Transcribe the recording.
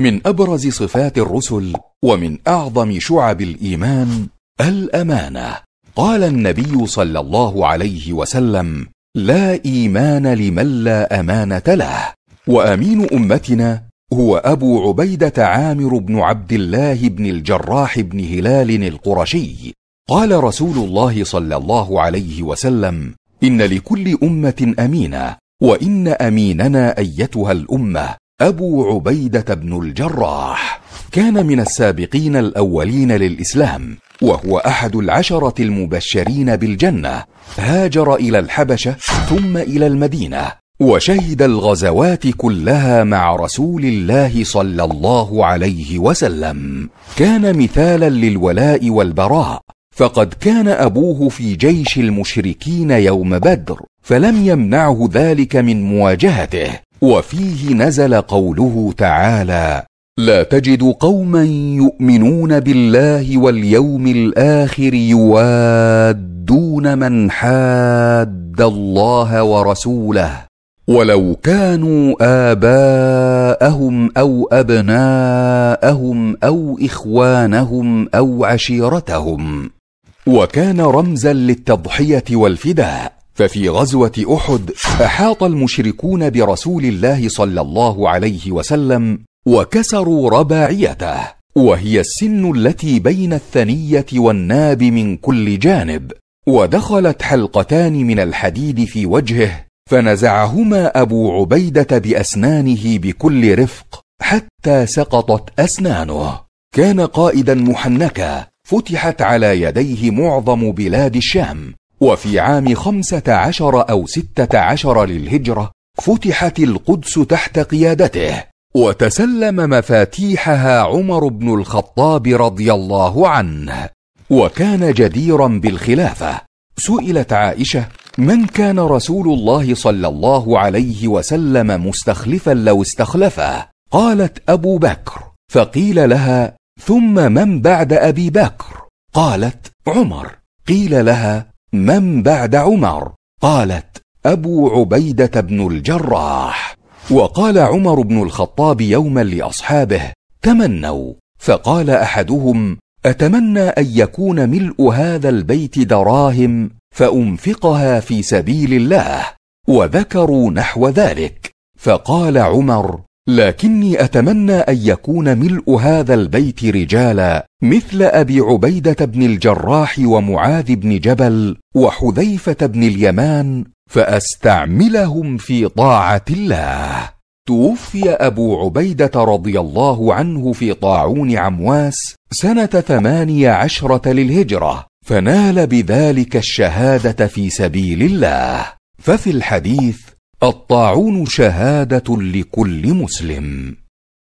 من أبرز صفات الرسل ومن أعظم شعب الإيمان الأمانة قال النبي صلى الله عليه وسلم لا إيمان لمن لا أمانة له وأمين أمتنا هو أبو عبيدة عامر بن عبد الله بن الجراح بن هلال القرشي قال رسول الله صلى الله عليه وسلم إن لكل أمة أمينة وإن أميننا أيتها الأمة أبو عبيدة بن الجراح كان من السابقين الأولين للإسلام وهو أحد العشرة المبشرين بالجنة هاجر إلى الحبشة ثم إلى المدينة وشهد الغزوات كلها مع رسول الله صلى الله عليه وسلم كان مثالا للولاء والبراء فقد كان ابوه في جيش المشركين يوم بدر فلم يمنعه ذلك من مواجهته وفيه نزل قوله تعالى لا تجد قوما يؤمنون بالله واليوم الاخر يوادون من حاد الله ورسوله ولو كانوا اباءهم او ابناءهم او اخوانهم او عشيرتهم وكان رمزا للتضحيه والفداء ففي غزوة أحد أحاط المشركون برسول الله صلى الله عليه وسلم وكسروا رباعيته وهي السن التي بين الثنية والناب من كل جانب ودخلت حلقتان من الحديد في وجهه فنزعهما أبو عبيدة بأسنانه بكل رفق حتى سقطت أسنانه كان قائدا محنكا فتحت على يديه معظم بلاد الشام وفي عام خمسة عشر أو ستة عشر للهجرة فتحت القدس تحت قيادته وتسلم مفاتيحها عمر بن الخطاب رضي الله عنه وكان جديرا بالخلافة سئلت عائشة من كان رسول الله صلى الله عليه وسلم مستخلفا لو استخلفه قالت أبو بكر فقيل لها ثم من بعد أبي بكر قالت عمر قيل لها من بعد عمر قالت أبو عبيدة بن الجراح وقال عمر بن الخطاب يوما لأصحابه تمنوا فقال أحدهم أتمنى أن يكون ملء هذا البيت دراهم فأنفقها في سبيل الله وذكروا نحو ذلك فقال عمر لكني اتمنى ان يكون ملء هذا البيت رجالا مثل ابي عبيده بن الجراح ومعاذ بن جبل وحذيفه بن اليمان فاستعملهم في طاعه الله توفي ابو عبيده رضي الله عنه في طاعون عمواس سنه ثماني عشره للهجره فنال بذلك الشهاده في سبيل الله ففي الحديث الطاعون شهاده لكل مسلم